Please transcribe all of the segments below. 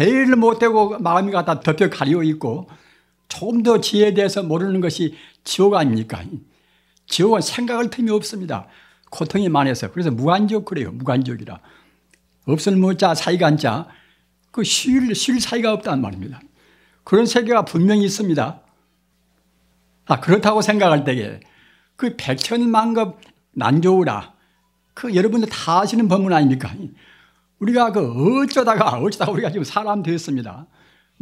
제일 못되고 마음이 갖다 덮여 가리워 있고 조금 더 지혜에 대해서 모르는 것이 지옥 아닙니까? 지옥은 생각할 틈이 없습니다. 고통이 많아서. 그래서 무한지옥 그래요. 무한지옥이라. 없을 무자 사이가 안자 그 쉴, 쉴 사이가 없단 말입니다. 그런 세계가 분명히 있습니다. 아, 그렇다고 생각할 때에 그 백천만급 난조우라 그 여러분들 다 아시는 법문 아닙니까? 우리가 그 어쩌다가 어쩌다가 우리가 지금 사람 되었습니다.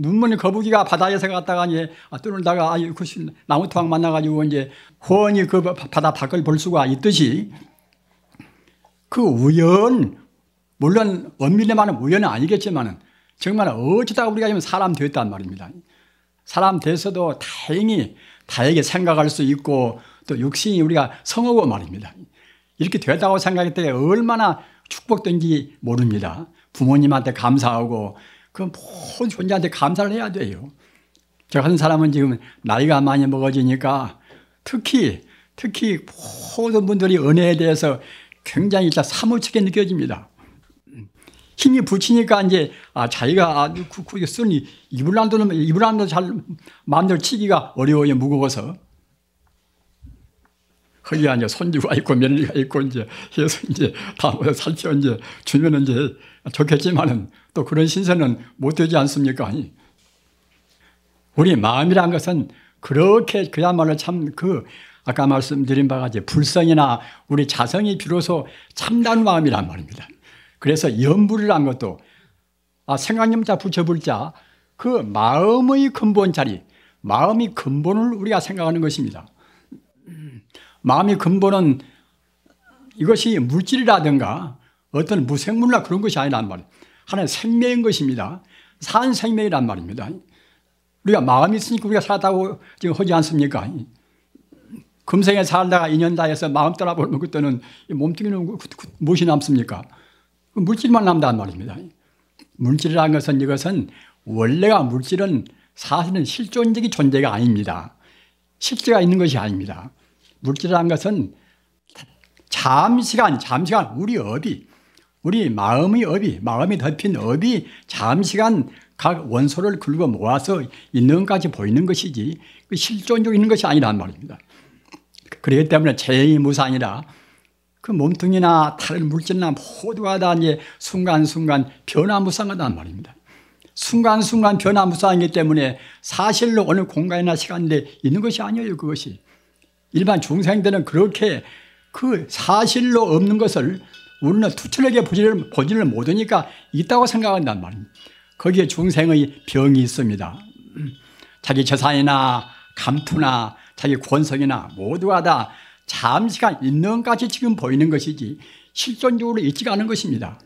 눈먼 거북이가 바다에서 갔다가 이제 뚫는다가 아, 아그 나무 토막 만나가지고 이제 훤히 그 바다 밖을 볼 수가 있듯이 그 우연 물론 원밀히 말 우연은 아니겠지만은 정말 어쩌다가 우리가 지금 사람 되었단 말입니다. 사람 돼서도 다행히 다행히 생각할 수 있고 또 육신이 우리가 성하고 말입니다. 이렇게 되었다고 생각할 때 얼마나 축복된지 모릅니다. 부모님한테 감사하고 그 모든 존재한테 감사를 해야 돼요. 저 같은 사람은 지금 나이가 많이 먹어지니까 특히 특히 모든 분들이 은혜에 대해서 굉장히 일단 사무치게 느껴집니다. 힘이 붙이니까 이제 아 자기가 아주 쓰니이불안 도는 이불안도잘 마음대로 치기가 어려워요 무거워서 거기 안에 손주가 있고 며느리가 있고 이제 해서 이제 다 모여 살펴 이제 주면 이제 좋겠지만은 또 그런 신세는 못 되지 않습니까? 아니. 우리 마음이란 것은 그렇게 그야말로 참 그 아까 말씀드린 바가 이 불성이나 우리 자성이 비로소 참다운 마음이란 말입니다. 그래서 염불이란 것도 아, 생각념자 붙여불자 그 마음의 근본 자리, 마음이 근본을 우리가 생각하는 것입니다. 마음의 근본은 이것이 물질이라든가 어떤 무생물이나 그런 것이 아니란 말이에요. 하나의 생명인 것입니다. 산 생명이란 말입니다. 우리가 마음이 있으니까 우리가 살았다고 지금 하지 않습니까? 금생에 살다가 인연 다해서 마음 떠나버면 그때는 몸뚱이는 그, 그, 그 무엇이 남습니까? 물질만 남단 말입니다. 물질이라는 것은 이것은 원래가 물질은 사실은 실존적인 존재가 아닙니다. 실제가 있는 것이 아닙니다. 물질이란 것은 잠시간, 잠시간 우리 업이 우리 마음의 업이 마음이 덮인 업이 잠시간 각 원소를 긁어 모아서 있는까지 보이는 것이지 그 실존적으 있는 것이 아니란 말입니다. 그렇기 때문에 재의 무상이라그 몸뚱이나 다른 물질이나 모두가 다 이제 순간순간 변화무상하단 말입니다. 순간순간 변화무상이기 때문에 사실로 어느 공간이나 시간에 대 있는 것이 아니에요 그것이. 일반 중생들은 그렇게 그 사실로 없는 것을 우리는 투철하게 보지를, 보지를 못하니까 있다고 생각한단 말입니다. 거기에 중생의 병이 있습니다. 자기 재산이나 감투나 자기 권성이나 모두가 다 잠시간 있는까지 지금 보이는 것이지 실존적으로 있지가 않은 것입니다.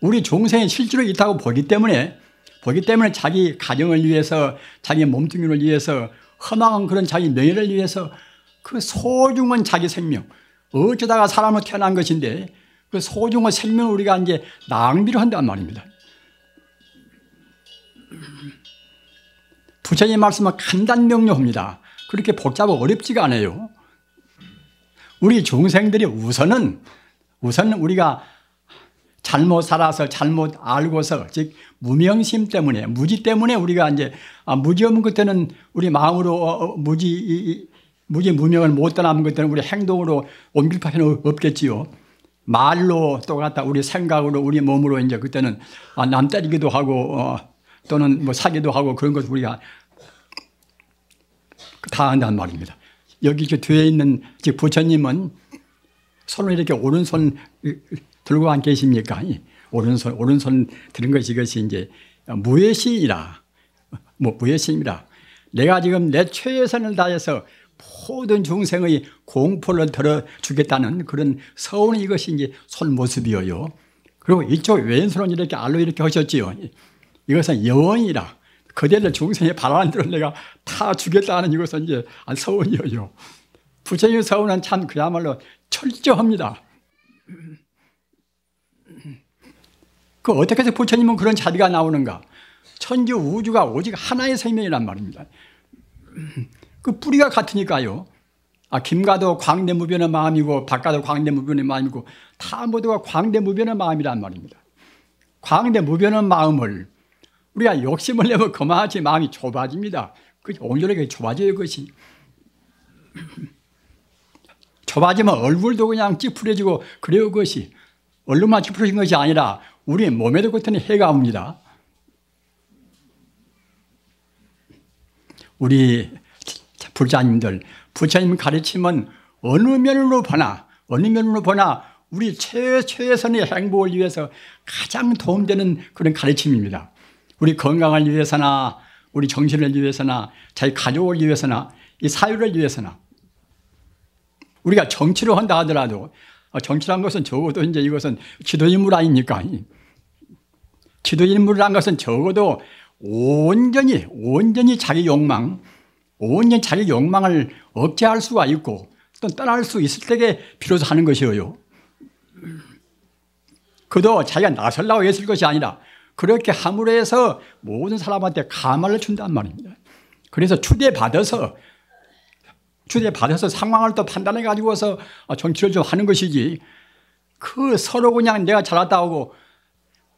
우리 종생이 실제로 있다고 보기 때문에 보기 때문에 자기 가정을 위해서 자기 몸뚱이를 위해서 허한 그런 자기 명예를 위해서 그 소중한 자기 생명 어쩌다가 사람을 태어난 것인데 그 소중한 생명을 우리가 이제 낭비를 한단 말입니다. 부처님 말씀은 간단 명료합니다. 그렇게 복잡하고 어렵지가 않아요. 우리 중생들이 우선은 우선 우리가 잘못 살아서 잘못 알고서 즉 무명심 때문에 무지 때문에 우리가 이제 아, 무지 없는 것 때는 우리 마음으로 어, 어 무지 무게 무명을 못 떠나는 것들은 우리 행동으로 옮길 필요는 없겠지요. 말로 똑같다. 우리 생각으로 우리 몸으로 이제 그때는 아, 남 때리기도 하고 어, 또는 뭐 사기도 하고 그런 것 우리가 다한다 말입니다. 여기 그 뒤에 있는 부처님은 손을 이렇게 오른손 들고 안 계십니까? 예. 오른손 오른손 들은 것이 이것이 이제 무예신이라 뭐 무예신이라 내가 지금 내 최선을 다해서 모든 중생의 공포를 덜어주겠다는 그런 서운이것이 이제 손모습이어요. 그리고 이쪽 왼손은 이렇게 알로 이렇게 하셨지요. 이것은 여원이라. 그대를 중생의 바라는 대로 내가 다 주겠다는 이것은 이제 서원이어요. 부처님 서원은 참 그야말로 철저합니다. 그 어떻게 해서 부처님은 그런 자리가 나오는가? 천지 우주가 오직 하나의 생명이란 말입니다. 그 뿌리가 같으니까요. 아, 김가도 광대무변의 마음이고 박가도 광대무변의 마음이고 다 모두가 광대무변의 마음이란 말입니다. 광대무변의 마음을 우리가 욕심을 내면 그만하지 마음이 좁아집니다. 그 온전하게 좁아져요 그것이. 좁아지면 얼굴도 그냥 찌푸려지고 그래요 그것이. 얼굴만 찌푸려진 것이 아니라 우리 몸에도 그 같은 해가 옵니다. 우리 불자님들, 부처님 가르침은 어느 면으로 보나, 어느 면으로 보나 우리 최, 최선의 행복을 위해서 가장 도움되는 그런 가르침입니다. 우리 건강을 위해서나, 우리 정신을 위해서나, 자기 가족을 위해서나, 이 사유를 위해서나. 우리가 정치를 한다 하더라도, 어, 정치란 것은 적어도 이제 이것은 지도인물 아닙니까? 지도인물이란 것은 적어도 온전히, 온전히 자기 욕망, 온전 히 자기 욕망을 억제할 수가 있고 또 떠날 수 있을 때에 비로소 하는 것이어요. 그도 자기가 나설라고 했을 것이 아니라 그렇게 함으로 해서 모든 사람한테 가말을 준단 말입니다. 그래서 추대받아서 추대받아서 상황을 또 판단해 가지고서 아, 정치를 좀 하는 것이지 그 서로 그냥 내가 잘났다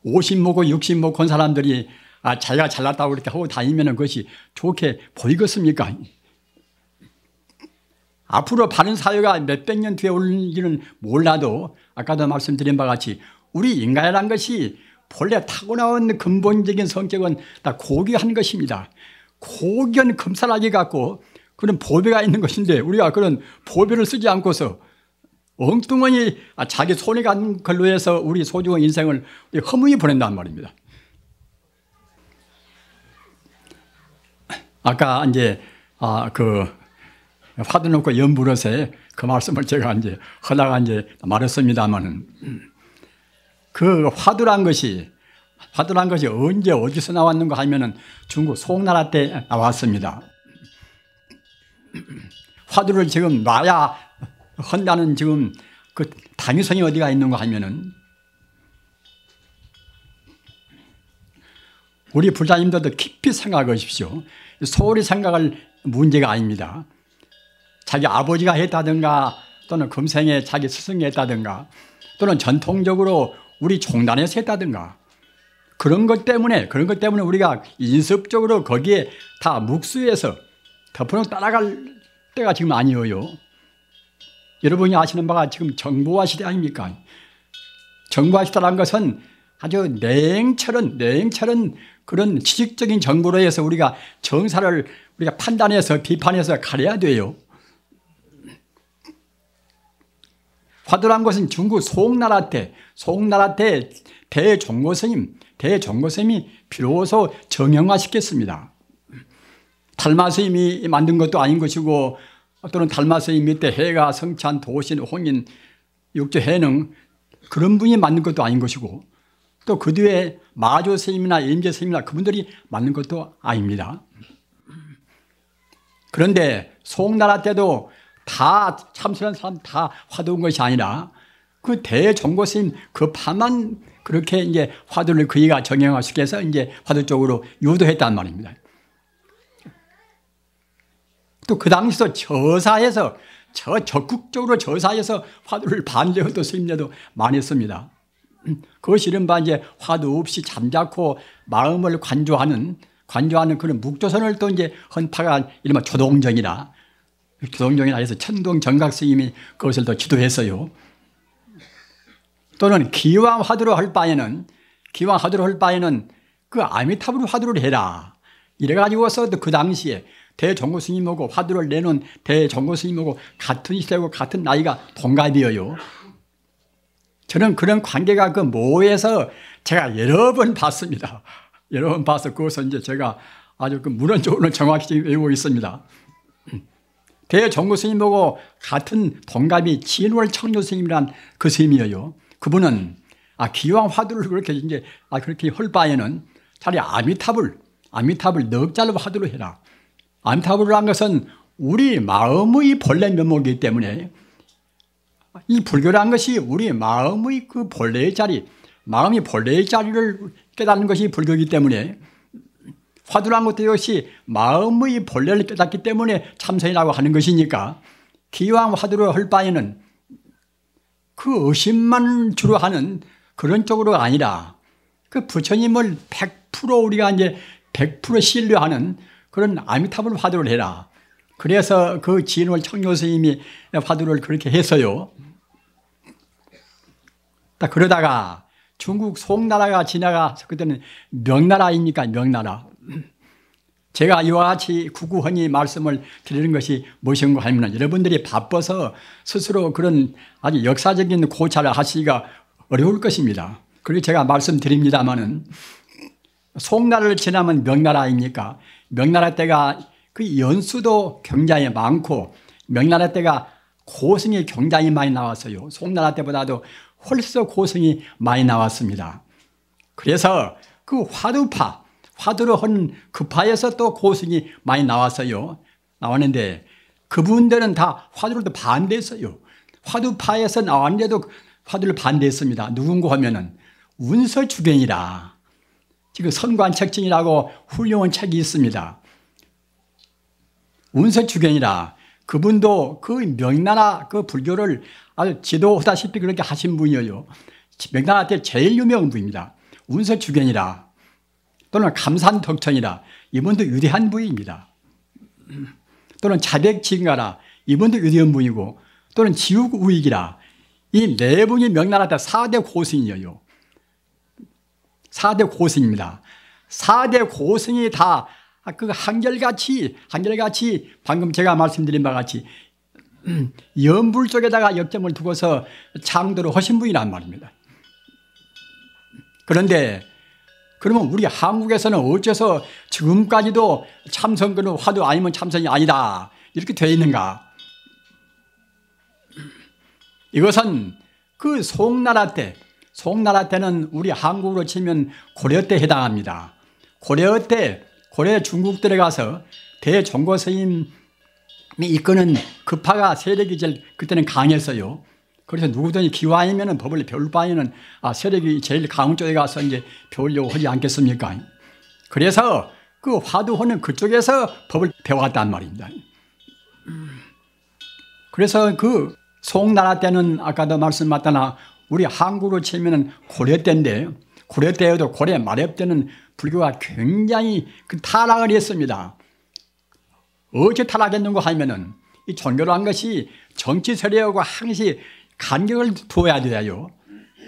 고50 먹고 60 먹고 한 사람들이 아, 자기가 잘났다고 이렇게 하고 다니면 그것이 좋게 보이겠습니까? 앞으로 바른 사회가 몇 백 년 뒤에 올는지는 몰라도 아까도 말씀드린 바 같이 우리 인간이란 것이 본래 타고나온 근본적인 성격은 다 고귀한 것입니다. 고귀한 금사라기 같고 그런 보배가 있는 것인데 우리가 그런 보배를 쓰지 않고서 엉뚱하니 자기 손에 간 걸로 해서 우리 소중한 인생을 허무히 보낸단 말입니다. 아까 이제 아 그 화두 놓고 연불어세 그 말씀을 제가 이제 허다가 이제 말했습니다만은 그 화두란 것이 화두란 것이 언제 어디서 나왔는가 하면은 중국 송나라 때 나왔습니다. 화두를 지금 놔야 한다는 지금 그 당위성이 어디가 있는가 하면은 우리 불자님들도 깊이 생각하십시오. 소홀히 생각할 문제가 아닙니다. 자기 아버지가 했다든가 또는 금생에 자기 스승이 했다든가 또는 전통적으로 우리 종단에서 했다든가 그런 것 때문에 그런 것 때문에 우리가 인습적으로 거기에 다 묵수해서 덮어놓 고 따라갈 때가 지금 아니에요. 여러분이 아시는 바가 지금 정보화 시대 아닙니까? 정보화 시대라는 것은 아주 냉철한 냉철한 그런 지식적인 정보로 해서 우리가 정사를 우리가 판단해서 비판해서 가려야 돼요. 화두란 것은 중국 송나라 때, 송나라 때 대종고 스님, 대종고 스님이 비로소 정형화시켰습니다. 달마 스님이 만든 것도 아닌 것이고 또는 달마 스님 밑에 해가 성찬 도신 홍인 육조 해능 그런 분이 만든 것도 아닌 것이고 또그 뒤에 마조 스님이나 임제 스님이나 그분들이 맞는 것도 아닙니다. 그런데 송나라 때도 다 참선한 사람 다 화두운 것이 아니라 그 대정고 스님 그 파만 그렇게 이제 화두를 그이가 정형화시켜 서 이제 화두 쪽으로 유도했단 말입니다. 또 그 당시도 저사에서 저 적극적으로 저사에서 화두를 반대도 스님네도 많이 씁니다. 그것이 이른바 이제 화도 없이 잠자코 마음을 관조하는 관조하는 그런 묵조선을 또 이제 헌파가 이른바 조동정이라 조동정이라 해서 천동 정각 스님이 그것을 또지도했어요 또는 기왕 화두로 할 바에는 기왕 화두로 할 바에는 그 아미타불 화두를 해라. 이래가지고서 그 당시에 대종고 스님하고 화두를 내놓은대종고 스님하고 같은 시대고 같은 나이가 동갑이어요 저는 그런 관계가 그 모에서 제가 여러 번 봤습니다. 여러 번 봐서 그것을 이제 제가 아주 그 문헌적으로 정확히 외우고 있습니다. 음. 대정구 스님하고 같은 동갑이 진월 청년 스님이란 그 스님이에요. 그분은 아 기왕 화두를 그렇게 이제 아 그렇게 헐 바에는 차라리 아미타불 아미타불 넉자로 화두로 해라. 아미타불이란 것은 우리 마음의 본래 면목이기 때문에 이 불교라는 것이 우리 마음의 그 본래의 자리, 마음이 본래의 자리를 깨닫는 것이 불교이기 때문에 화두란 것도 역시 마음의 본래를 깨닫기 때문에 참선이라고 하는 것이니까 기왕 화두를 할 바에는 그 의심만 주로 하는 그런 쪽으로 아니라 그 부처님을 100% 우리가 이제 100% 신뢰하는 그런 아미타불 화두를 해라. 그래서 그 진월 청교 수님이 화두를 그렇게 해서요. 딱 그러다가 중국 송나라가 지나가서 그때는 명나라입니까? 명나라. 제가 이와 같이 구구헌이 말씀을 드리는 것이 무엇인가 하면 여러분들이 바빠서 스스로 그런 아주 역사적인 고찰을 하시기가 어려울 것입니다. 그리고 제가 말씀드립니다마는 송나라를 지나면 명나라입니까? 명나라 때가 그 연수도 굉장히 많고 명나라 때가 고승이 굉장히 많이 나왔어요. 송나라 때보다도 훨씬 더 고승이 많이 나왔습니다. 그래서 그 화두파, 화두로 헌그 파에서 또 고승이 많이 나왔어요. 나왔는데 그분들은 다화두를도 반대했어요. 화두파에서 나왔는데도 화두를 반대했습니다. 누군가 하면은 운서주경이라 지금 선관책증이라고 훌륭한 책이 있습니다. 운세추견이라 그분도 그 명나라 그 불교를 아주 지도하다시피 그렇게 하신 분이에요. 명나라 때 제일 유명한 분입니다. 운세추견이라 또는 감산덕천이라 이분도 위대한 분입니다. 또는 자백지가라 이분도 위대한 분이고 또는 지우우익이라 이 네 분이 명나라 때 4대 고승이에요. 4대 고승입니다. 4대 고승이 다그 한결같이 한결같이 방금 제가 말씀드린 바와 같이 연불 음, 쪽에다가 역점을 두고서 창도를 하신 분이란 말입니다. 그런데 그러면 우리 한국에서는 어째서 지금까지도 참선근은 화두 아니면 참선이 아니다 이렇게 되어 있는가? 이것은 그 송나라 때 송나라 때는 우리 한국으로 치면 고려 때 해당합니다. 고려 때 고래 중국들에 가서 대종거 스님이 이끄는 급파가 그 세력이 제일 그때는 강했어요. 그래서 누구든지 기왕이면 법을 배울 바에는 아, 세력이 제일 강한 쪽에 가서 이제 배우려고 하지 않겠습니까? 그래서 그 화두호는 그쪽에서 법을 배워왔단 말입니다. 그래서 그 송나라 때는 아까도 말씀하셨나 우리 한국으로 치면 고려 때인데 고려 때에도 고려 말엽 때는 불교가 굉장히 그 타락을 했습니다. 어째 타락했는가 하면은 이 종교란 것이 정치 세력하고 항시 간격을 두어야 돼요.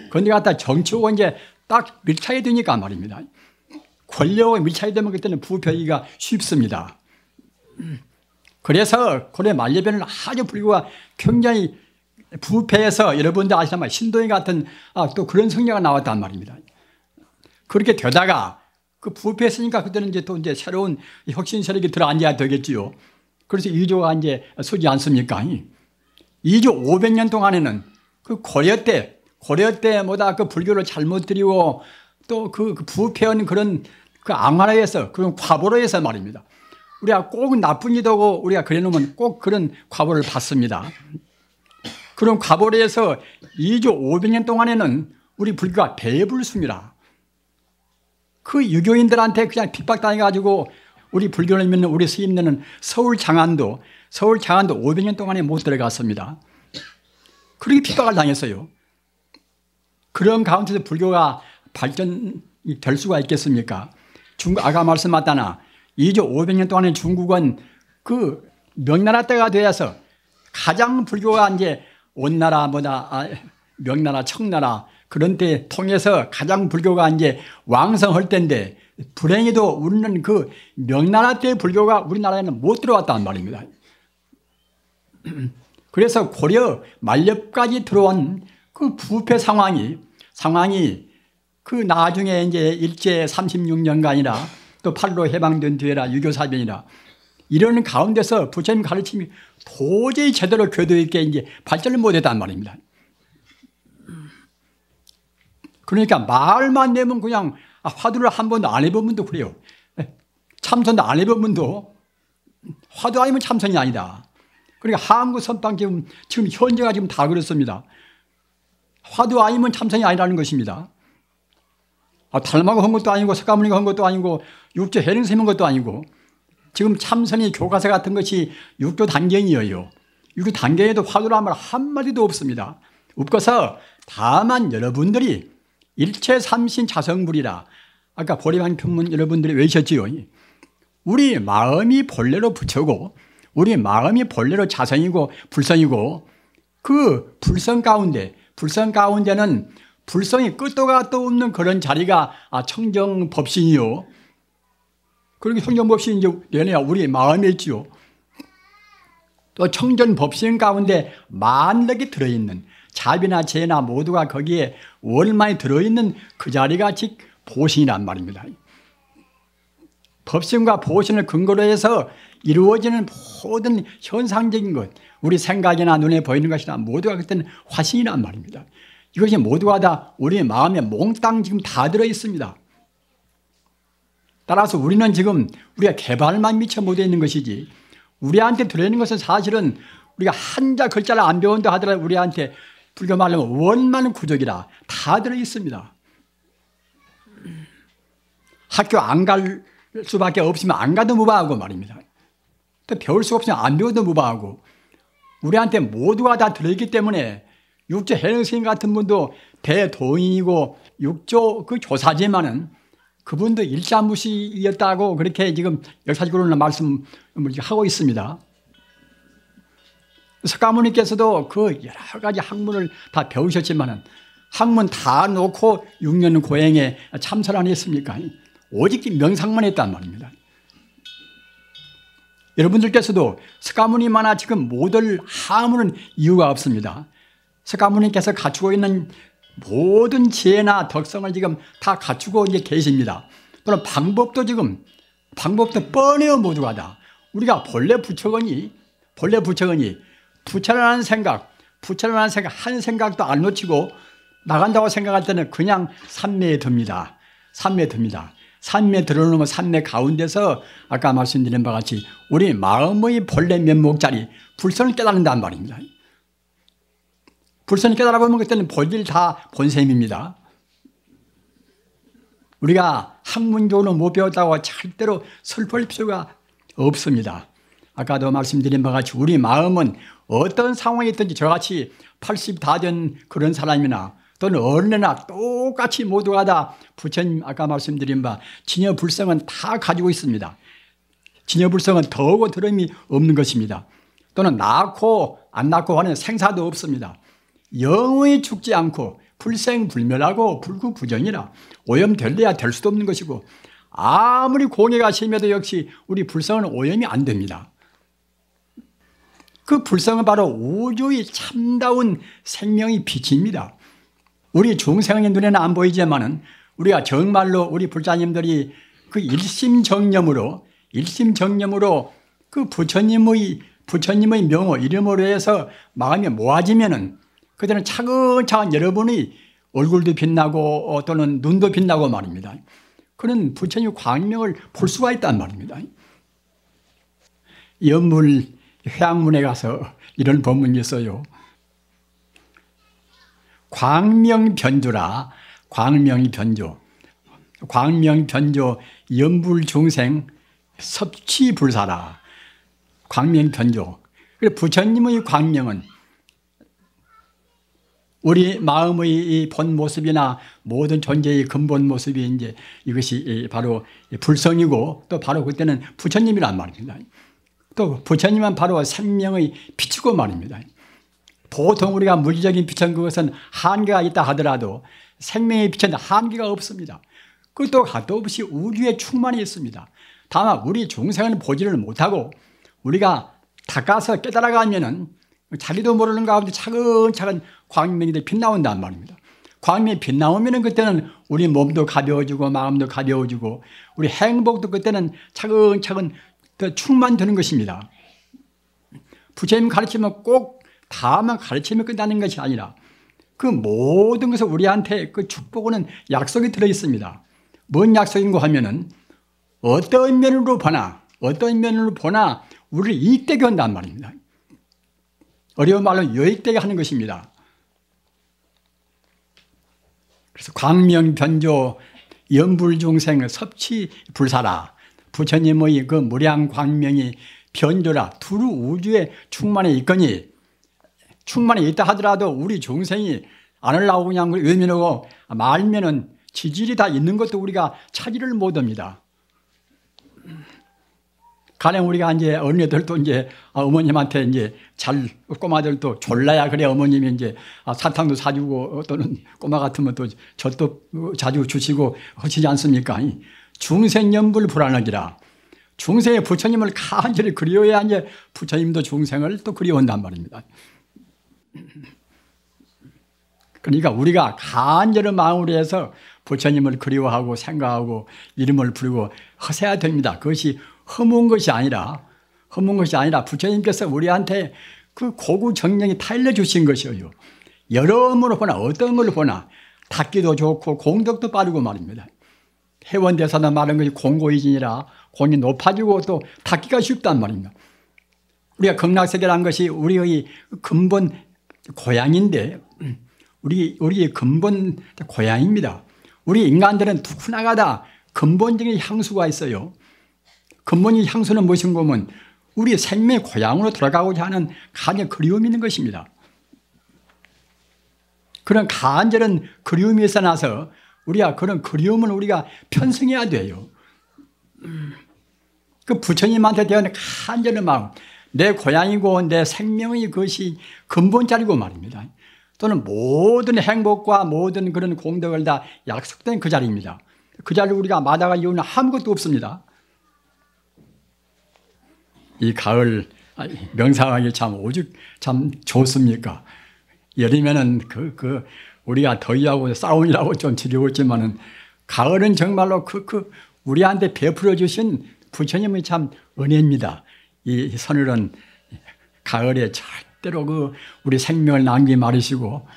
그런데 갖다 정치하고 이제 딱 밀착이 되니까 말입니다. 권력과 밀착이 되면 그때는 부패기가 쉽습니다. 그래서 고려 말려변은 아주 불교가 굉장히 부패해서 여러분들 아시나마 신도인 같은 아, 또 그런 성녀가 나왔단 말입니다. 그렇게 되다가 그 부패했으니까 그때는 이제 또 이제 새로운 혁신 세력이 들어앉아야 되겠지요. 그래서 2조가 이제 서지 않습니까? 2조 500년 동안에는 그 고려 때, 고려 때보다그 불교를 잘못 드리고또그 그 부패한 그런 그악하라에서 그런 과보로에서 말입니다. 우리가 꼭 나쁜 짓하고 우리가 그려놓으면꼭 그런 과보를 받습니다. 그런 과보로에서 2조 500년 동안에는 우리 불교가 배불수입니다. 그 유교인들한테 그냥 핍박당해가지고 우리 불교를 믿는 우리 스님들은 서울 장안도 서울 장안도 500년 동안에 못 들어갔습니다. 그렇게 핍박을 당했어요. 그런 가운데서 불교가 발전될 수가 있겠습니까? 중국 아까 말씀하다나 2조 500년 동안에 중국은 그 명나라 때가 되어서 가장 불교가 이제 온나라 뭐다 아, 명나라 청나라 그런 데 통해서 가장 불교가 이제 왕성할 때인데 불행히도 우리는 그 명나라 때 불교가 우리나라에는 못 들어왔단 말입니다. 그래서 고려 만렵까지 들어온 그 부패 상황이 상황이 그 나중에 이제 일제 36년간이나 또 팔로 해방된 뒤에라 유교사변이라 이런 가운데서 부처님 가르침이 도저히 제대로 교도 있게 이제 발전을 못했단 말입니다. 그러니까 말만 내면 그냥 아, 화두를 한 번도 안해본분도 그래요. 예, 참선도 안해본분도 화두 아니면 참선이 아니다. 그러니까 한국 선방 지금, 지금 현재가 지금 다 그렇습니다. 화두 아니면 참선이 아니라는 것입니다. 아, 달마고 한 것도 아니고 석가모니가 한 것도 아니고 육조 해령 세는 것도 아니고 지금 참선이 교과서 같은 것이 육조 단경이에요. 육조 단경에도 화두란 말 한마디도 없습니다. 없어서 다만 여러분들이 일체 삼신 자성불이라 아까 보리반 평문 여러분들이 외셨지요. 우리 마음이 본래로 부처고 우리 마음이 본래로 자성이고 불성이고 그 불성 가운데 불성 가운데는 불성이 끝도 가도 없는 그런 자리가 아, 청정법신이요. 그리게 청정법신 이제 얘네야 우리 마음에 있지요. 또 청정법신 가운데 만력이 들어있는 자비나 재나 모두가 거기에 월만이 들어있는 그 자리가 즉 보신이란 말입니다. 법신과 보신을 근거로 해서 이루어지는 모든 현상적인 것, 우리 생각이나 눈에 보이는 것이나 모두가 그때는 화신이란 말입니다. 이것이 모두가 다우리 마음에 몽땅 지금 다 들어있습니다. 따라서 우리는 지금 우리가 개발만 미쳐 못해 있는 것이지 우리한테 들어있는 것은 사실은 우리가 한자 글자를 안 배운다 하더라도 우리한테 불교 말하면 원만 구족이라 다 들어있습니다. 학교 안 갈 수밖에 없으면 안 가도 무방하고 말입니다. 또 배울 수 없으면 안 배워도 무방하고 우리한테 모두가 다 들어있기 때문에 육조 해능스님 같은 분도 대동인이고 육조 그 조사지만은 그분도 일자무시였다고 그렇게 지금 역사적으로는 말씀을 하고 있습니다. 그래서 가모님께서도 그 여러 가지 학문을 다 배우셨지만은 학문 다 놓고 6년 고행에 참선 안 했습니까? 오직 명상만 했단 말입니다. 여러분들께서도 석가모니마나 지금 모델 하무는 이유가 없습니다. 석가모니께서 갖추고 있는 모든 지혜나 덕성을 지금 다 갖추고 이제 계십니다. 또는 방법도 지금 방법도 뻔해요 모두가 다. 우리가 본래 부처건이 본래 부처건이 부채라는 생각, 부채라는 생각, 한 생각도 안 놓치고 나간다고 생각할 때는 그냥 산매에 듭니다. 산매에 듭니다. 산매 들어놓으면 산매 가운데서 아까 말씀드린 바와 같이 우리 마음의 본래 면목자리 불선을 깨닫는단 말입니다. 불선을 깨달아보면 그때는 본질 다 본셈입니다. 우리가 학문적으로 못 배웠다고 절대로 슬퍼할 필요가 없습니다. 아까도 말씀드린 바와 같이 우리 마음은 어떤 상황에 있든지 저같이 80 다 된 그런 사람이나 또는 어느 나 똑같이 모두가 다 부처님 아까 말씀드린 바 진여불성은 다 가지고 있습니다. 진여불성은 더하고 들음이 없는 것입니다. 또는 낳고 안 낳고 하는 생사도 없습니다. 영원히 죽지 않고 불생불멸하고 불구부정이라 오염될래야 될 수도 없는 것이고 아무리 공해가 심해도 역시 우리 불성은 오염이 안 됩니다. 그 불상은 바로 우주의 참다운 생명의 빛입니다. 우리 중생의 눈에는 안 보이지만은 우리가 정말로 우리 불자님들이 그 일심정념으로 일심정념으로 그 부처님의 부처님의 명호 이름으로 해서 마음이 모아지면은 그들은 차근차근 여러분의 얼굴도 빛나고 또는 눈도 빛나고 말입니다. 그런 부처님 광명을 볼 수가 있단 말입니다. 연물 회양문에 가서 이런 법문이 있어요. 광명변조라 광명변조 광명변조 연불중생 섭취불사라 광명변조 부처님의 광명은 우리 마음의 본 모습이나 모든 존재의 근본 모습이 이제 이것이 바로 불성이고 또 바로 그때는 부처님이란 말입니다. 또 그 부처님은 바로 생명의 빛이고 말입니다. 보통 우리가 물리적인 빛은 그것은 한계가 있다 하더라도 생명의 빛은 한계가 없습니다. 그것도 가도 없이 우주에 충만히 있습니다. 다만 우리 중생은 보지를 못하고 우리가 닦아서 깨달아가면은 자기도 모르는 가운데 차근차근 광명이 빛나온단 말입니다. 광명이 빛나오면 그때는 우리 몸도 가벼워지고 마음도 가벼워지고 우리 행복도 그때는 차근차근 그 충만되는 것입니다. 부처님 가르치면 꼭 다만 가르치면 끝나는 것이 아니라 그 모든 것을 우리한테 그 축복은 약속이 들어 있습니다. 뭔 약속인고 하면은 어떤 면으로 보나 어떤 면으로 보나 우리를 이익되게 한단 말입니다. 어려운 말로 여익되게 하는 것입니다. 그래서 광명변조 연불중생 섭취불사라 부처님의 그 무량 광명이 변조라 두루 우주에 충만해 있거니 충만해 있다 하더라도 우리 중생이 안을라고 그냥 외면하고 말면은 지질이 다 있는 것도 우리가 차지를 못합니다. 가령 우리가 이제 어 언니들도 이제 아, 어머님한테 이제 잘 꼬마들도 졸라야 그래 어머님이 이제 아, 사탕도 사주고 또는 꼬마 같으면 또 젖도 자주 주시고 하시지 않습니까? 중생연불 불안하기라. 중생의 부처님을 간절히 그리워야 하니 부처님도 중생을 또 그리워한단 말입니다. 그러니까 우리가 간절한 마음으로 해서 부처님을 그리워하고 생각하고 이름을 부르고 허세야 됩니다. 그것이 허무한 것이 아니라 허무한 것이 아니라 부처님께서 우리한테 그 고구 정령이 타일 주신 것이요 여러모로 보나 어떤 걸 보나 닦기도 좋고 공덕도 빠르고 말입니다. 해원대사나 말는 것이 공고이지니라 공이 높아지고 또 닦기가 쉽단 말입니다. 우리가 극락세계라는 것이 우리의 근본 고향인데 우리, 우리의 근본 고향입니다. 우리 인간들은 누구나가다 근본적인 향수가 있어요. 근본이 향수는 무엇인가 하면 우리 생명의 고향으로 돌아가고자 하는 가장 그리움이 있는 것입니다. 그런 간절한 그리움에서 나서 우리가 그런 그리움을 우리가 편승해야 돼요. 그 부처님한테 대한 간절한 마음, 내 고향이고 내 생명이 그것이 근본 자리고 말입니다. 또는 모든 행복과 모든 그런 공덕을 다 약속된 그 자리입니다. 그 자리를 우리가 마다갈 이유는 아무것도 없습니다. 이 가을 명상하기 참 오죽 참 좋습니까? 여름에는 그, 그 우리가 더위하고 싸우느라고 좀 지려웠지만은 가을은 정말로 그, 그 우리한테 베풀어 주신 부처님의 참 은혜입니다. 이 서늘한 가을에 절대로 그 우리 생명을 남기 말으시고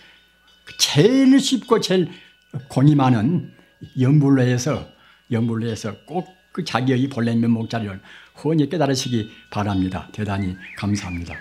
그 제일 쉽고 제일 공이 많은 연불로에서 연불로에서 꼭 그 자기의 본래 면목 자리를 후히 깨달으시기 바랍니다. 대단히 감사합니다.